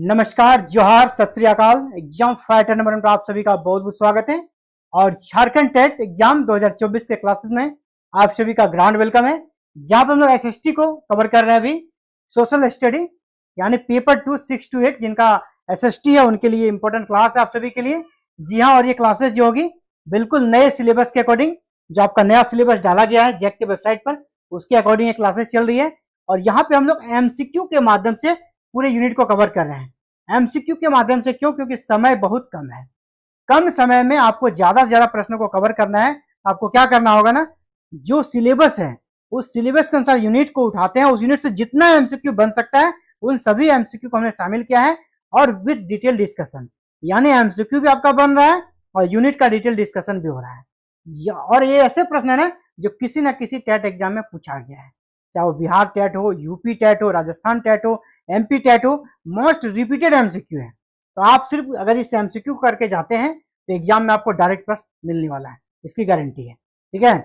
नमस्कार जोहार सत अकाल एग्जाम फाइटर नंबर पर आप सभी का बहुत बहुत स्वागत है और झारखंड टेट एग्जाम 2024 के क्लासेस में आप सभी का ग्रांड वेलकम है जहां पर हम लोग एसएसटी को कवर कर रहे हैं अभी सोशल स्टडी यानी paper two six two eight जिनका एसएसटी है उनके लिए इम्पोर्टेंट क्लास है आप सभी के लिए जी हाँ और ये क्लासेस जो होगी बिल्कुल नए सिलेबस के अकॉर्डिंग जो आपका नया सिलेबस डाला गया है जैक के वेबसाइट पर उसके अकॉर्डिंग ये क्लासेस चल रही है और यहाँ पे हम लोग एमसीक्यू के माध्यम से पूरे यूनिट को कवर कर रहे हैं एमसीक्यू के माध्यम से क्यों क्योंकि समय बहुत कम है कम समय में आपको ज्यादा से ज्यादा प्रश्नों को कवर करना है आपको क्या करना होगा ना जो सिलेबस है उस सिलेबस के अनुसार यूनिट को उठाते हैं उस यूनिट से जितना एमसीक्यू बन सकता है उन सभी एमसीक्यू को हमने शामिल किया है और विथ डिटेल डिस्कशन यानी एमसीक्यू भी आपका बन रहा है और यूनिट का डिटेल डिस्कशन भी हो रहा है और ये ऐसे प्रश्न है ना जो किसी ना किसी टेट एग्जाम में पूछा गया है चाहे वो बिहार टेट हो यूपी टेट हो राजस्थान टेट हो एम पी टैटो मोस्ट रिपीटेड एमसीक्यू है तो आप सिर्फ अगर इस एमसीक्यू करके जाते हैं तो एग्जाम में आपको डायरेक्ट प्रश्न मिलने वाला है इसकी गारंटी है ठीक है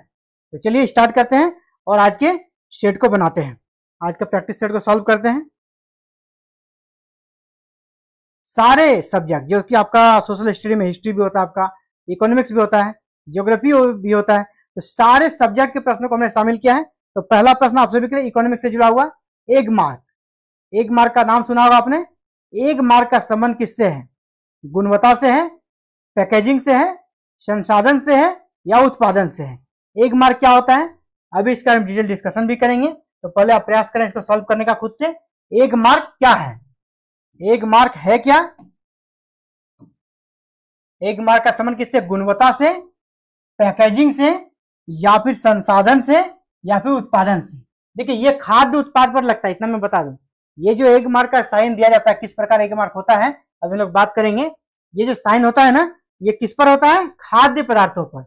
तो चलिए स्टार्ट करते हैं और आज के सेट को बनाते हैं आज का प्रैक्टिस सेट को सॉल्व करते हैं सारे सब्जेक्ट जो कि आपका सोशल स्टडी में हिस्ट्री भी होता है आपका इकोनॉमिक्स भी होता है ज्योग्राफी भी होता है तो सारे सब्जेक्ट के प्रश्नों को हमने शामिल किया है तो पहला प्रश्न आपसे भी इकोनॉमिक्स से जुड़ा हुआ एक मार्क एक मार्क का नाम सुना होगा आपने एक मार्क का संबंध किससे है गुणवत्ता से है पैकेजिंग से है संसाधन से है या उत्पादन से है एक मार्क क्या होता है अभी इसका हम डिटेल डिस्कशन भी करेंगे तो पहले आप प्रयास करें इसको सॉल्व करने का खुद से एक मार्क क्या है एक मार्क है क्या एक मार्क का संबंध किससे गुणवत्ता से पैकेजिंग से या फिर संसाधन से या फिर उत्पादन से देखिए ये खाद्य उत्पाद पर लगता है इतना मैं बता दूं ये जो एक मार्क का साइन दिया जाता है किस प्रकार एक मार्क होता है अब हम लोग बात करेंगे ये जो साइन होता है ना ये किस पर होता है खाद्य पदार्थों पर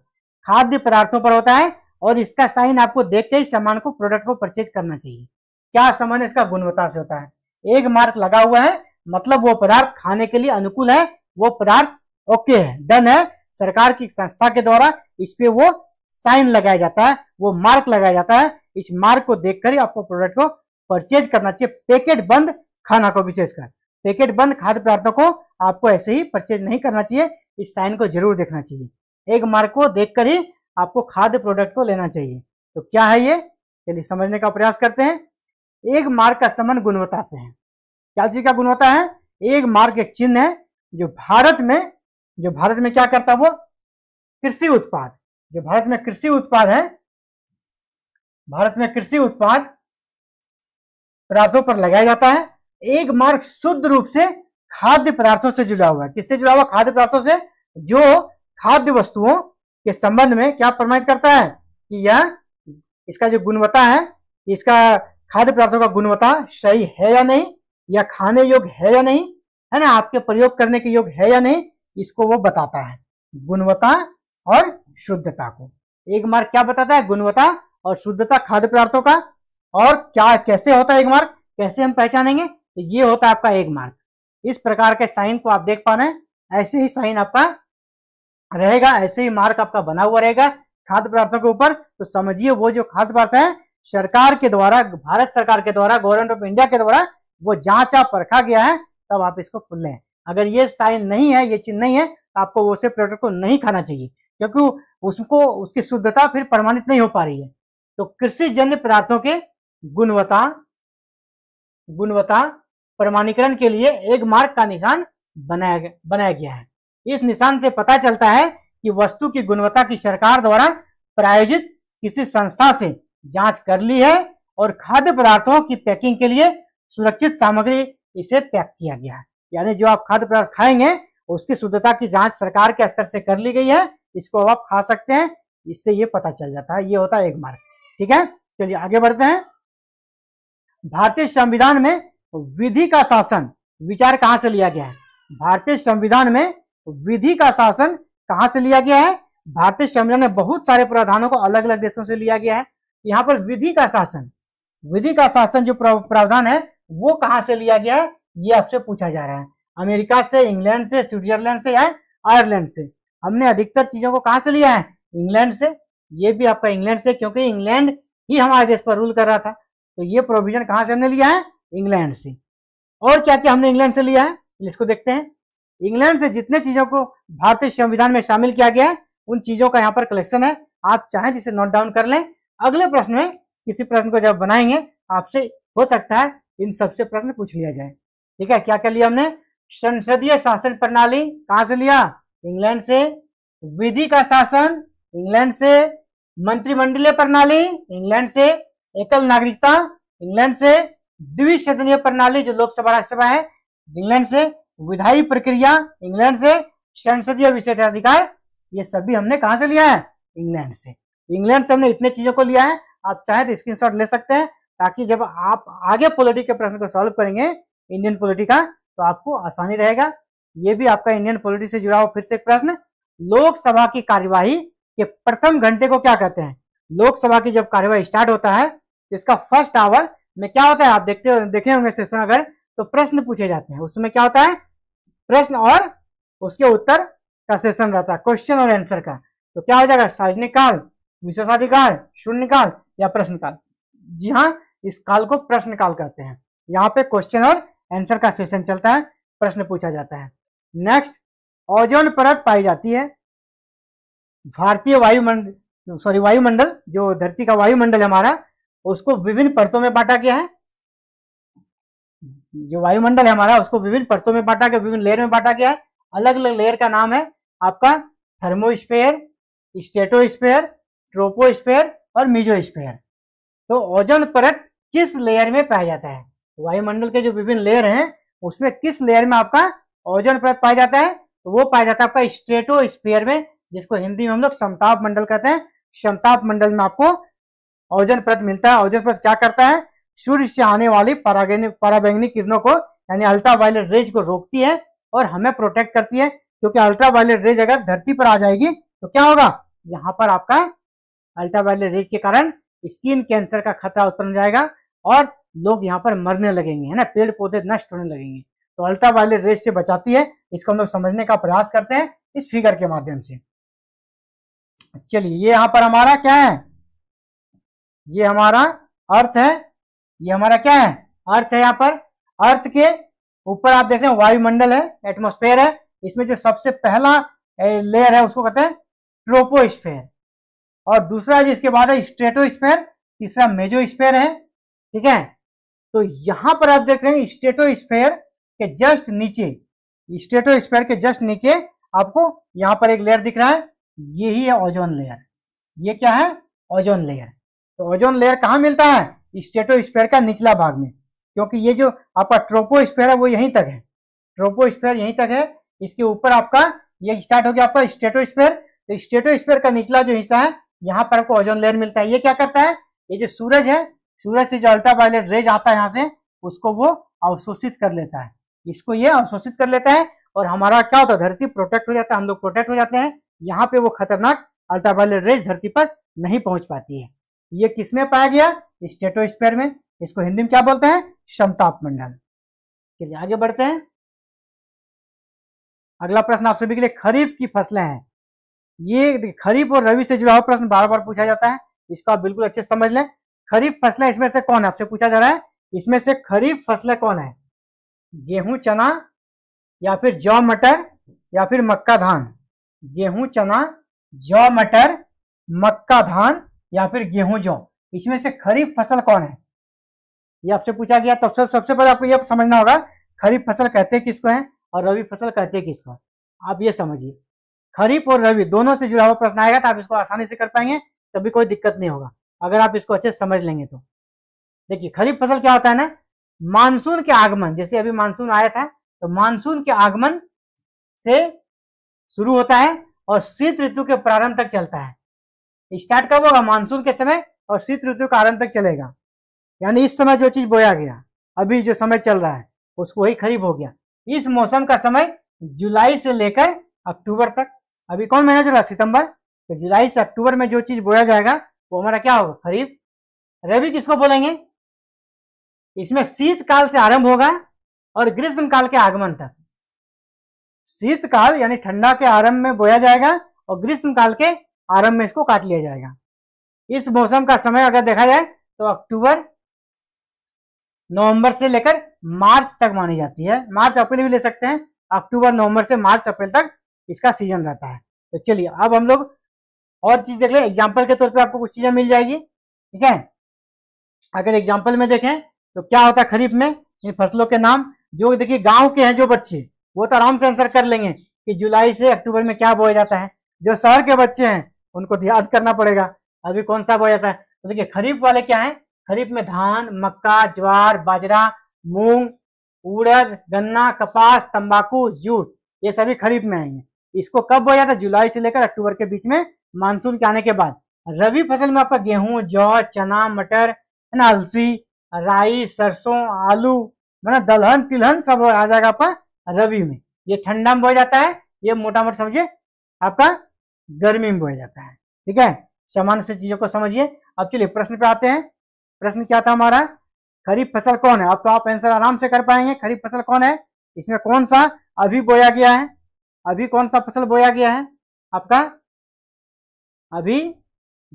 खाद्य पदार्थों पर होता है और इसका साइन आपको देखते ही सामान को प्रोडक्ट को परचेज करना चाहिए क्या सामान इसका गुणवत्ता से होता है एक मार्क लगा हुआ है मतलब वो पदार्थ खाने के लिए अनुकूल है वो पदार्थ ओके है डन है सरकार की संस्था के द्वारा इस पे वो साइन लगाया जाता है वो मार्क लगाया जाता है इस मार्क को देखकर ही आपको प्रोडक्ट को परचेज करना चाहिए पैकेट बंद खाना को विशेषकर पैकेट बंद खाद्य पदार्थों को आपको ऐसे ही परचेज नहीं करना चाहिए इस साइन को जरूर देखना चाहिए एक मार्क को देखकर ही आपको खाद्य प्रोडक्ट को लेना चाहिए तो क्या है ये चलिए समझने का प्रयास करते हैं एक मार्क का संबंध गुणवत्ता से है क्या चीज का गुणवत्ता है एक मार्क एक चिन्ह है जो भारत में जो भारत में क्या करता है वो कृषि उत्पाद जो भारत में कृषि उत्पाद है भारत में कृषि उत्पाद पदार्थों पर लगाया जाता है एक मार्क शुद्ध रूप से खाद्य पदार्थों से जुड़ा हुआ है किससे जुड़ा हुआ खाद्य पदार्थों से जो खाद्य वस्तुओं के संबंध में क्या प्रमाणित करता है कि यह इसका जो गुणवत्ता है इसका खाद्य पदार्थों का गुणवत्ता सही है या नहीं या खाने योग्य है या नहीं है ना आपके प्रयोग करने के योग्य है या नहीं इसको वो बताता है गुणवत्ता और शुद्धता को एक मार्क क्या बताता है गुणवत्ता और शुद्धता खाद्य पदार्थों का और क्या कैसे होता है एक मार्क कैसे हम पहचानेंगे तो ये होता है आपका एक मार्क इस प्रकार के साइन को आप देख पा रहे हैं ऐसे ही साइन आपका रहेगा ऐसे ही मार्क आपका बना हुआ रहेगा खाद्य पदार्थों के ऊपर तो समझिए वो जो खाद्य पदार्थ है सरकार के द्वारा भारत सरकार के द्वारा गवर्नमेंट ऑफ इंडिया के द्वारा वो जांचा परखा गया है तब आप इसको खुल लें अगर ये साइन नहीं है ये चीज नहीं है तो आपको वो से प्रोडक्ट को नहीं खाना चाहिए क्योंकि उसको उसकी शुद्धता फिर प्रमाणित नहीं हो पा रही है तो कृषि जन्य पदार्थों के गुणवत्ता गुणवत्ता प्रमाणीकरण के लिए एक मार्क का निशान बनाया बनाया गया है इस निशान से पता चलता है कि वस्तु की गुणवत्ता की सरकार द्वारा प्रायोजित किसी संस्था से जांच कर ली है और खाद्य पदार्थों की पैकिंग के लिए सुरक्षित सामग्री इसे पैक किया गया है यानी जो आप खाद्य पदार्थ खाएंगे उसकी शुद्धता की जांच सरकार के स्तर से कर ली गई है इसको आप खा सकते हैं इससे ये पता चल जाता है ये होता है एक मार्क ठीक है चलिए आगे बढ़ते हैं भारतीय संविधान में विधि का शासन विचार कहां से लिया गया है भारतीय संविधान में विधि का शासन कहां से लिया गया है भारतीय संविधान में बहुत सारे प्रावधानों को अलग अलग देशों से लिया गया है यहाँ पर विधि का शासन विधि का शासन जो प्रावधान है वो कहां से लिया गया है ये आपसे पूछा जा रहा है अमेरिका से इंग्लैंड से स्विट्जरलैंड से या आयरलैंड से हमने अधिकतर चीजों को कहां से लिया है इंग्लैंड से ये भी आपका इंग्लैंड से क्योंकि इंग्लैंड ही हमारे देश पर रूल कर रहा था तो ये प्रोविजन कहां से हमने लिया है इंग्लैंड से और क्या क्या हमने इंग्लैंड से लिया है इसको देखते हैं इंग्लैंड से जितने चीजों को भारतीय संविधान में शामिल किया गया है उन चीजों का यहाँ पर कलेक्शन है आप चाहें जिसे नोट डाउन कर लें अगले प्रश्न में किसी प्रश्न को जब बनाएंगे आपसे हो सकता है इन सबसे प्रश्न पूछ लिया जाए ठीक है क्या क्या लिया हमने संसदीय शासन प्रणाली कहां से लिया इंग्लैंड से विधि का शासन इंग्लैंड से मंत्रिमंडलीय प्रणाली इंग्लैंड से एकल नागरिकता इंग्लैंड से द्विशतनीय प्रणाली जो लोकसभा राज्यसभा है इंग्लैंड से विधायी प्रक्रिया इंग्लैंड से संसदीय विषय अधिकार ये सभी हमने कहा से लिया है इंग्लैंड से इंग्लैंड से हमने इतने चीजों को लिया है आप चाहे तो स्क्रीनशॉट ले सकते हैं ताकि जब आप आगे पोलिटिक के प्रश्न को सॉल्व करेंगे इंडियन पॉलिटी का तो आपको आसानी रहेगा ये भी आपका इंडियन पॉलिटी से जुड़ा हुआ फिर से एक प्रश्न लोकसभा की कार्यवाही के प्रथम घंटे को क्या कहते हैं लोकसभा की जब कार्यवाही स्टार्ट होता है इसका फर्स्ट आवर में क्या होता है आप देखते देखे होंगे सेशन अगर तो प्रश्न पूछे जाते हैं उसमें क्या होता है प्रश्न और उसके उत्तर का सेशन रहता है क्वेश्चन और आंसर का तो क्या हो जाएगा सार्वजनिक काल विशेषाधिकार शून्य काल या प्रश्न काल जी हाँ इस काल को प्रश्न काल कहते हैं यहाँ पे क्वेश्चन और आंसर का सेशन चलता है प्रश्न पूछा जाता है नेक्स्ट ओजोन परत पाई जाती है भारतीय वायुमंडल सॉरी वायुमंडल जो धरती का वायुमंडल हमारा उसको विभिन्न परतों में बांटा गया है जो वायुमंडल है हमारा उसको विभिन्न परतों में बांटा गया विभिन्न लेयर में बांटा गया है अलग अलग लेयर का नाम है आपका थर्मोस्पेयर स्टेटोस्पेयर ट्रोपोस्पेयर और मिजोस्पेयर तो ओजोन परत किस लेयर में पाया जाता है वायुमंडल के जो विभिन्न लेयर हैं उसमें किस लेयर में आपका ओजोन परत पाया जाता है तो वो पाया जाता है आपका स्टेटोस्फीयर में जिसको हिंदी में हम लोग समताप मंडल कहते हैं समताप मंडल में आपको ओजन प्रत मिलता है ओजन प्रत क्या करता है सूर्य से आने वाली पराबैंगनी किरणों को यानी अल्ट्रावायलेट रेज को रोकती है और हमें प्रोटेक्ट करती है क्योंकि अल्ट्रावायलेट रेज अगर धरती पर आ जाएगी तो क्या होगा यहाँ पर आपका अल्ट्रावायलेट रेज के कारण स्किन कैंसर का खतरा उत्पन्न जाएगा और लोग यहाँ पर मरने लगेंगे है ना पेड़ पौधे नष्ट होने लगेंगे तो अल्ट्रावायलेट रेज से बचाती है इसको हम लोग समझने का प्रयास करते हैं इस फिगर के माध्यम से चलिए ये यहाँ पर हमारा क्या है ये हमारा अर्थ है ये हमारा क्या है अर्थ है यहाँ पर अर्थ के ऊपर आप देख रहे हैं वायुमंडल है एटमोस्फेयर है इसमें जो सबसे पहला लेयर है उसको कहते हैं ट्रोपोस्फेयर और दूसरा जिसके बाद है स्टेटोस्फेयर तीसरा मेजो स्पेयर है ठीक है तो यहां पर आप देख रहे हैं स्टेटोस्फेयर के जस्ट नीचे स्टेटोस्फेयर के जस्ट नीचे आपको यहां पर एक लेयर दिख रहा है यही है ओजोन लेयर ये क्या है ओजोन लेयर तो ओजोन लेयर कहाँ मिलता है स्टेटोस्फेयर का निचला भाग में क्योंकि ये जो आपका ट्रोपोस्फेयर है वो यहीं तक है ट्रोपोस्फेयर यहीं तक है इसके ऊपर आपका ये स्टार्ट हो गया आपका स्टेटोस्फेयर तो स्टेटोस्फेयर का निचला जो हिस्सा है यहाँ पर आपको ओजोन लेयर मिलता है ये क्या करता है ये जो सूरज है सूरज से जो अल्ट्रा वायलेट रेज आता है यहाँ से उसको वो अवशोषित कर लेता है इसको ये अवशोषित कर लेता है और हमारा क्या होता है धरती प्रोटेक्ट हो जाता है हम लोग प्रोटेक्ट हो जाते हैं यहाँ पे वो खतरनाक अल्ट्रा वायलेट रेज धरती पर नहीं पहुंच पाती है ये किसमें पाया गया स्टेटो स्पेयर में इसको हिंदी में क्या बोलते हैं समताप मंडल चलिए आगे बढ़ते हैं अगला प्रश्न आप सभी के लिए खरीफ की फसलें हैं ये खरीफ और रवि से जुड़ा हुआ प्रश्न बार बार पूछा जाता है इसको आप बिल्कुल अच्छे से समझ लें खरीफ फसलें इसमें से कौन है आपसे पूछा जा रहा है इसमें से खरीफ फसलें कौन है गेहूं चना या फिर जौ मटर या फिर मक्का धान गेहूं चना जौ मटर मक्का धान या फिर गेहूं जौ इसमें से खरीफ फसल कौन है ये आपसे पूछा गया तो सब सबसे पहले आपको यह समझना होगा खरीफ फसल कहते किसको है और रवि फसल कहते किसको आप ये समझिए खरीफ और रवि दोनों से जुड़ा हुआ प्रश्न आएगा तो आप इसको आसानी से कर पाएंगे कभी कोई दिक्कत नहीं होगा अगर आप इसको अच्छे से समझ लेंगे तो देखिए खरीफ फसल क्या होता है ना मानसून के आगमन जैसे अभी मानसून आया था तो मानसून के आगमन से शुरू होता है और शीत ऋतु के प्रारंभ तक चलता है स्टार्ट कब होगा मानसून के समय और शीत ऋतु का आरंभ तक चलेगा यानी इस समय जो चीज बोया गया अभी जो समय चल रहा है उसको ही खरीब हो गया इस मौसम का समय जुलाई से लेकर अक्टूबर तक अभी कौन महीना चल रहा है सितंबर तो जुलाई से अक्टूबर में जो चीज बोया जाएगा वो हमारा क्या होगा खरीफ रवि किसको बोलेंगे इसमें शीतकाल से आरंभ होगा और ग्रीष्म काल के आगमन तक शीतकाल यानी ठंडा के आरंभ में बोया जाएगा और ग्रीष्म काल के आरंभ में इसको काट लिया जाएगा इस मौसम का समय अगर देखा जाए तो अक्टूबर नवंबर से लेकर मार्च तक मानी जाती है मार्च अप्रैल भी ले सकते हैं अक्टूबर नवंबर से मार्च अप्रैल तक इसका सीजन रहता है तो चलिए अब हम लोग और चीज देख ले एग्जाम्पल के तौर पर आपको कुछ चीजें मिल जाएगी ठीक है अगर एग्जाम्पल में देखें तो क्या होता है खरीफ में इन फसलों के नाम जो देखिए गांव के हैं जो बच्चे वो तो आराम से आंसर कर लेंगे कि जुलाई से अक्टूबर में क्या बोया जाता है जो शहर के बच्चे हैं उनको तो याद करना पड़ेगा अभी कौन सा बोया जाता है तो खरीफ वाले क्या है खरीफ में धान मक्का ज्वार बाजरा मूंग उड़द गन्ना कपास तंबाकू जूट ये सभी खरीफ में आएंगे इसको कब बोया जाता है जुलाई से लेकर अक्टूबर के बीच में मानसून के आने के बाद रबी फसल में आपका गेहूं जौ चना मटर है ना अलसी राई सरसों आलू है ना दलहन तिलहन सब आ जाएगा आपका रबी में ये ठंडा में बोया जाता है ये मोटा मोटा समझिए आपका गर्मी में बोया जाता है ठीक है सामान्य से चीजों को समझिए अब चलिए प्रश्न पे आते हैं प्रश्न क्या था हमारा खरीफ फसल कौन है अब तो आप आंसर आराम से कर पाएंगे खरीफ फसल कौन है इसमें कौन सा अभी बोया गया है अभी कौन सा फसल बोया गया है आपका अभी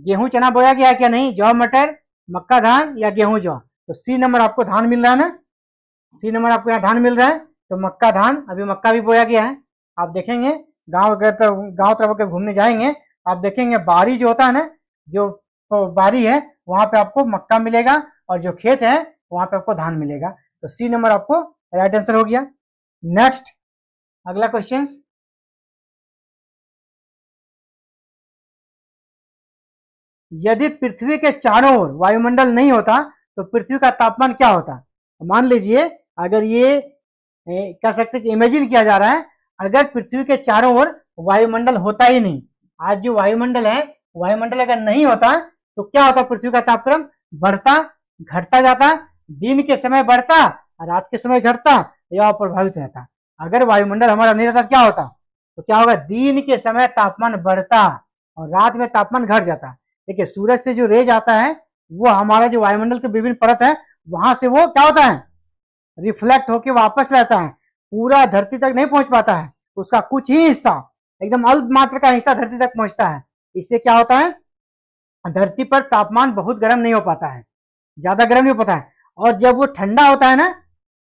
गेहूं चना बोया गया है क्या नहीं जौ मटर मक्का धान या गेहूं जौ तो सी नंबर आपको धान मिल रहा है ना सी नंबर आपको यहाँ धान मिल रहा है तो मक्का धान अभी मक्का भी बोया गया है आप देखेंगे तो, गांव तरफ गांव तरफ अगर घूमने जाएंगे आप देखेंगे बारी जो होता है ना जो बारी है वहां पे आपको मक्का मिलेगा और जो खेत है वहां पे आपको धान मिलेगा तो सी नंबर आपको राइट आंसर हो गया नेक्स्ट अगला क्वेश्चन यदि पृथ्वी के चारों ओर वायुमंडल नहीं होता तो पृथ्वी का तापमान क्या होता मान लीजिए अगर ये कह सकते कि इमेजिन किया जा रहा है अगर पृथ्वी के चारों ओर वायुमंडल होता ही नहीं आज जो वायुमंडल है वायुमंडल अगर नहीं होता तो क्या होता पृथ्वी का तापक्रम बढ़ता घटता जाता दिन के समय बढ़ता रात के समय घटता या प्रभावित रहता अगर वायुमंडल हमारा नहीं रहता तो क्या होता तो क्या होगा दिन के समय तापमान बढ़ता और रात में तापमान घट जाता देखिए सूरज से जो रेज आता है वो हमारा जो वायुमंडल के विभिन्न परत है वहां से वो क्या होता है रिफ्लेक्ट होके वापस रहता है पूरा धरती तक नहीं पहुंच पाता है उसका कुछ ही हिस्सा एकदम अल्प मात्र का हिस्सा धरती तक पहुंचता है इससे क्या होता है धरती पर तापमान बहुत गर्म नहीं हो पाता है ज्यादा गर्म नहीं हो पाता है और जब वो ठंडा होता है ना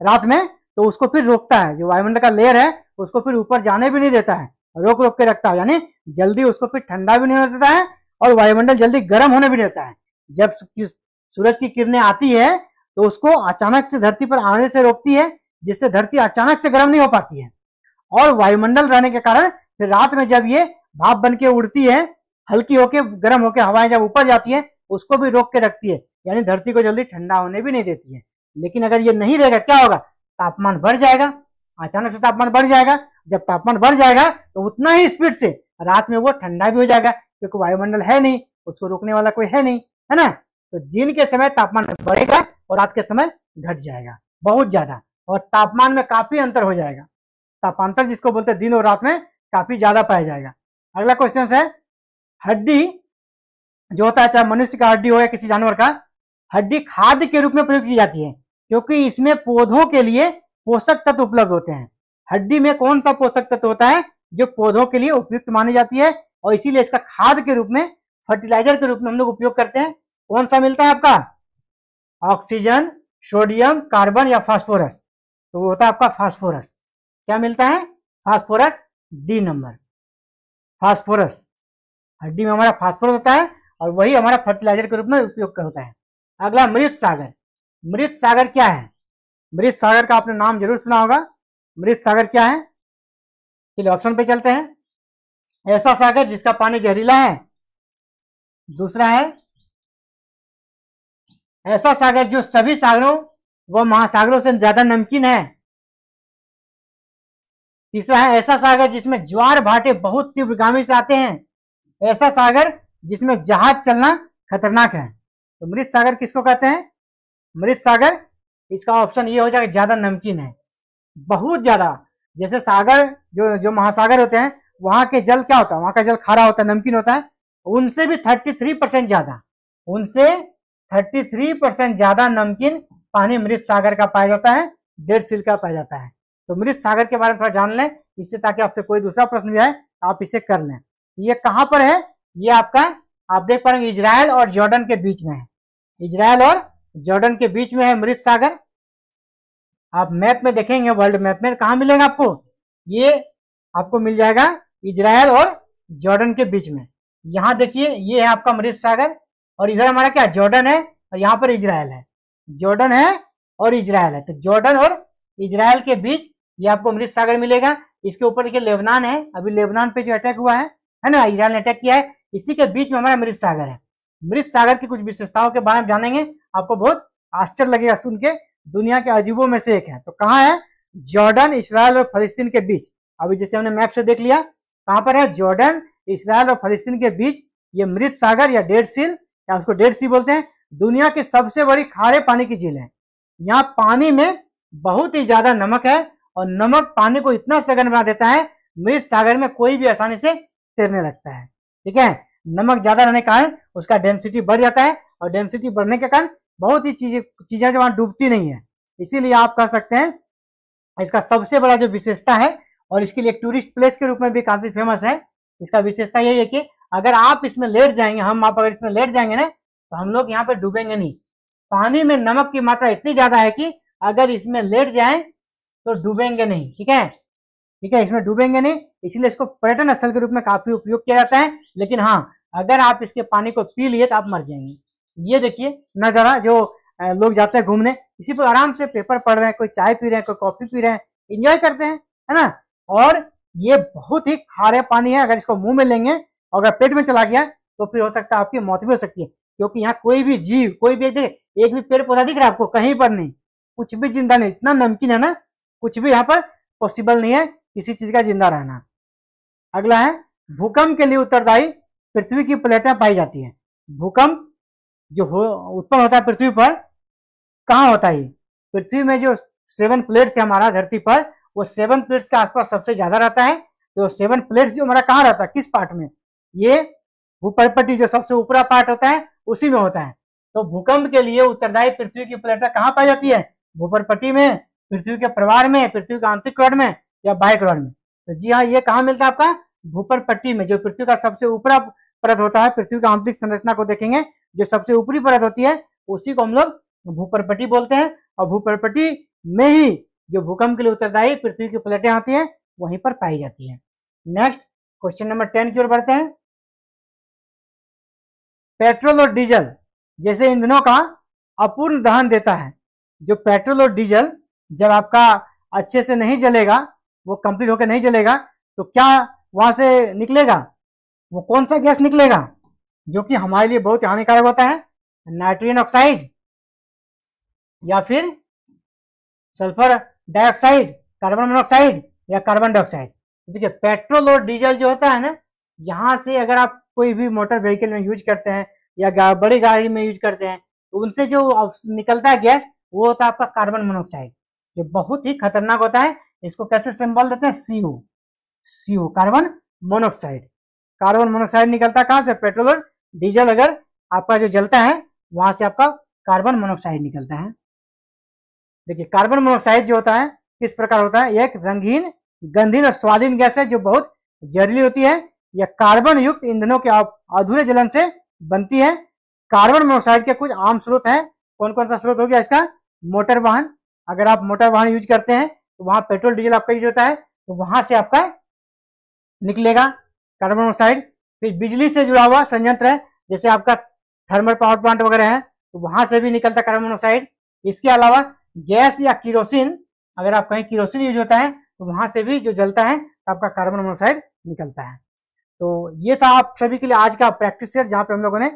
रात में तो उसको फिर रोकता है जो वायुमंडल का लेयर है उसको फिर ऊपर जाने भी नहीं देता है रोक रोक के रखता है यानी जल्दी उसको फिर ठंडा भी नहीं होने देता है और वायुमंडल जल्दी गर्म होने भी नहीं देता है जब सूरज की किरणें आती है तो उसको अचानक से धरती पर आने से रोकती है जिससे धरती अचानक से गर्म नहीं हो पाती है और वायुमंडल रहने के कारण फिर रात में जब ये भाप बन के उड़ती है हल्की होके गर्म होके हवाएं जब ऊपर जाती है उसको भी रोक के रखती है यानी धरती को जल्दी ठंडा होने भी नहीं देती है लेकिन अगर ये नहीं रहेगा क्या होगा तापमान बढ़ जाएगा अचानक से तापमान बढ़ जाएगा जब तापमान बढ़ जाएगा तो उतना ही स्पीड से रात में वो ठंडा भी हो जाएगा क्योंकि वायुमंडल है नहीं उसको रोकने वाला कोई है नहीं है ना तो दिन के समय तापमान बढ़ेगा और रात के समय घट जाएगा बहुत ज्यादा और तापमान में काफी अंतर हो जाएगा तापांतर जिसको बोलते हैं दिन और रात में काफी ज्यादा पाया जाएगा अगला क्वेश्चन है हड्डी जो होता है चाहे मनुष्य का हड्डी हो या किसी जानवर का हड्डी खाद के रूप में प्रयोग की जाती है क्योंकि इसमें पौधों के लिए पोषक तत्व उपलब्ध होते हैं हड्डी में कौन सा पोषक तत्व होता है जो पौधों के लिए उपयुक्त मानी जाती है और इसीलिए इसका खाद के रूप में फर्टिलाइजर के रूप में हम लोग उपयोग करते हैं कौन सा मिलता है आपका ऑक्सीजन सोडियम कार्बन या फास्फोरस तो वो होता है आपका फास्फोरस क्या मिलता है फास्फोरस डी नंबर फास्फोरस हड्डी में हमारा फास्फोरस होता है और वही हमारा फर्टिलाइजर के रूप में उपयोग का होता है अगला मृत सागर मृत सागर क्या है मृत सागर का आपने नाम जरूर सुना होगा मृत सागर क्या है चलिए ऑप्शन पे चलते हैं ऐसा सागर जिसका पानी जहरीला है दूसरा है ऐसा सागर जो सभी सागरों वह महासागरों से ज्यादा नमकीन है तीसरा है ऐसा सागर जिसमें ज्वार भाटे बहुत तीव्रगामी से आते हैं ऐसा सागर जिसमें जहाज चलना खतरनाक है तो मृत सागर किसको कहते हैं मृत सागर इसका ऑप्शन ये हो जाएगा ज्यादा नमकीन है बहुत ज्यादा जैसे सागर जो जो महासागर होते हैं वहां के जल क्या होता है वहां का जल खारा होता है नमकीन होता है उनसे भी थर्टी थ्री परसेंट ज्यादा उनसे थर्टी थ्री परसेंट ज्यादा नमकीन पानी मृत सागर का पाया जाता है डेड सील का पाया जाता है तो मृत सागर के बारे में थोड़ा जान लें इससे ताकि आपसे कोई दूसरा प्रश्न भी है आप इसे कर लें ये कहाँ पर है ये आपका आप देख पा रहे इसराइल और जॉर्डन के बीच में है इसराइल और जॉर्डन के बीच में है मृत सागर आप मैप में देखेंगे वर्ल्ड मैप में कहा मिलेगा आपको ये आपको मिल जाएगा इसराइल और जॉर्डन के बीच में यहां देखिए ये है आपका मृत सागर और इधर हमारा क्या जॉर्डन है और यहाँ पर इसराइल है जॉर्डन है और इजराइल है तो जॉर्डन और इजराइल के बीच ये आपको अमृत सागर मिलेगा इसके ऊपर देखिए लेबनान है अभी लेबनान पे जो अटैक हुआ है है ना इजराइल ने अटैक किया है इसी के बीच में हमारा मृत सागर है मृत सागर की कुछ विशेषताओं के बारे में जानेंगे आपको बहुत आश्चर्य लगेगा सुन के दुनिया के अजीबों में से एक है तो कहाँ है जॉर्डन इसराइल और फलिस्तीन के बीच अभी जैसे हमने मैप से देख लिया कहाँ पर है जॉर्डन इसराइल और फलिस्तीन के बीच ये मृत सागर या डेड सील या उसको डेड सी बोलते हैं दुनिया की सबसे बड़ी खारे पानी की झील है यहाँ पानी में बहुत ही ज्यादा नमक है और नमक पानी को इतना सघन बना देता है मृत सागर में कोई भी आसानी से तैरने लगता है ठीक है नमक ज्यादा रहने के कारण उसका डेंसिटी बढ़ जाता है और डेंसिटी बढ़ने के कारण बहुत ही चीजें चीजें जो वहां डूबती नहीं है इसीलिए आप कह सकते हैं इसका सबसे बड़ा जो विशेषता है और इसके लिए टूरिस्ट प्लेस के रूप में भी काफी फेमस है इसका विशेषता यही है कि अगर आप इसमें लेट जाएंगे हम आप अगर इसमें लेट जाएंगे ना तो हम लोग यहाँ पे डूबेंगे नहीं पानी में नमक की मात्रा इतनी ज्यादा है कि अगर इसमें लेट जाए तो डूबेंगे नहीं ठीक है ठीक है इसमें डूबेंगे नहीं इसीलिए इसको पर्यटन स्थल के रूप में काफी उपयोग किया जाता है लेकिन हाँ अगर आप इसके पानी को पी लिए तो आप मर जाएंगे ये देखिए नजारा जो लोग जाते हैं घूमने इसी पर आराम से पेपर पढ़ रहे हैं कोई चाय पी रहे हैं कोई कॉफी पी रहे हैं इंजॉय करते हैं है ना और ये बहुत ही खारे पानी है अगर इसको मुंह में लेंगे और अगर पेट में चला गया तो फिर हो सकता है आपकी मौत भी हो सकती है क्योंकि यहाँ कोई भी जीव कोई भी देख एक भी पेड़ पौधा दिख रहा है आपको कहीं पर नहीं कुछ भी जिंदा नहीं इतना नमकीन है ना कुछ भी यहाँ पर पॉसिबल नहीं है किसी चीज का जिंदा रहना अगला है भूकंप के लिए उत्तरदायी पृथ्वी की प्लेटें पाई जाती हैं भूकंप जो हो उत्पन्न होता है पृथ्वी पर कहाँ होता है पृथ्वी में जो सेवन प्लेट्स है हमारा धरती पर वो सेवन प्लेट्स के आसपास सबसे ज्यादा रहता है तो सेवन प्लेट्स जो हमारा कहाँ रहता है किस पार्ट में ये भूपरपट्टी जो सबसे ऊपरा पार्ट होता है उसी में होता है तो भूकंप के लिए उत्तरदायी पृथ्वी की प्लेटा कहाँ पाई जाती है भूपरपट्टी में पृथ्वी के प्रवार में पृथ्वी के आंतरिक क्रोड में या बाह्य क्रोड में तो जी हाँ ये कहाँ मिलता है आपका भूपरपट्टी में जो पृथ्वी का सबसे ऊपरा परत होता है पृथ्वी की आंतरिक संरचना को देखेंगे जो सबसे ऊपरी परत होती है उसी को हम लोग भूपरपट्टी बोलते हैं और भूपरपट्टी में ही जो भूकंप के लिए उत्तरदायी पृथ्वी की प्लेटें आती है वहीं पर पाई जाती है नेक्स्ट क्वेश्चन नंबर टेन की ओर बढ़ते हैं पेट्रोल और डीजल जैसे ईंधनों का अपूर्ण दहन देता है जो पेट्रोल और डीजल जब आपका अच्छे से नहीं जलेगा वो कंप्लीट होकर नहीं जलेगा तो क्या वहां से निकलेगा वो कौन सा गैस निकलेगा जो कि हमारे लिए बहुत हानिकारक होता है नाइट्रोजन ऑक्साइड या फिर सल्फर डाइऑक्साइड कार्बन मोनोऑक्साइड या कार्बन डाइऑक्साइड तो देखिए पेट्रोल और डीजल जो होता है ना यहां से अगर आप कोई भी मोटर व्हीकल में यूज करते हैं या गा, बड़ी गाड़ी में यूज करते हैं तो उनसे जो निकलता है गैस वो होता है आपका कार्बन मोनोक्साइड जो बहुत ही खतरनाक होता है इसको कैसे सिंबल देते हैं CO CO carbon monoxide carbon monoxide निकलता है कहां से पेट्रोल और डीजल अगर आपका जो जलता है वहां से आपका कार्बन मोनोक्साइड निकलता है देखिए कार्बन मोनोक्साइड जो होता है किस प्रकार होता है एक रंगीन गंधीन और स्वाधीन गैस है जो बहुत जहरीली होती है या कार्बन युक्त ईंधनों के अधूरे जलन से बनती है कार्बन मोनोक्साइड के कुछ आम स्रोत हैं कौन कौन सा स्रोत हो गया इसका मोटर वाहन अगर आप मोटर वाहन यूज करते हैं तो वहां पेट्रोल डीजल आपका यूज होता है तो वहां से आपका निकलेगा कार्बन मोनोक्साइड फिर बिजली से जुड़ा हुआ संयंत्र है जैसे आपका थर्मल पावर प्लांट वगैरह है तो वहां से भी निकलता कार्बन मोनोक्साइड इसके अलावा गैस या किरोसिन अगर आप कहीं किरोसिन यूज होता है तो वहां से भी जो जलता है तो आपका कार्बन मोनोक्साइड निकलता है तो ये था आप सभी के लिए आज का प्रैक्टिस सेट जहाँ पे हम लोगों ने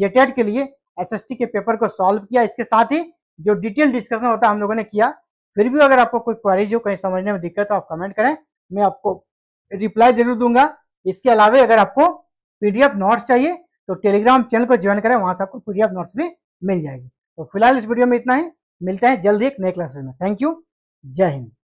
जेटेड के लिए एसएसटी के पेपर को सॉल्व किया इसके साथ ही जो डिटेल डिस्कशन होता है हम लोगों ने किया फिर भी अगर आपको कोई क्वारीज हो कहीं समझने में दिक्कत हो आप कमेंट करें मैं आपको रिप्लाई जरूर दूंगा इसके अलावा अगर आपको पीडीएफ नोट्स चाहिए तो टेलीग्राम चैनल को ज्वाइन करें वहां से आपको पीडीएफ नोट्स भी मिल जाएगी तो फिलहाल इस वीडियो में इतना ही मिलते हैं जल्दी एक नए क्लासेस में थैंक यू जय हिंद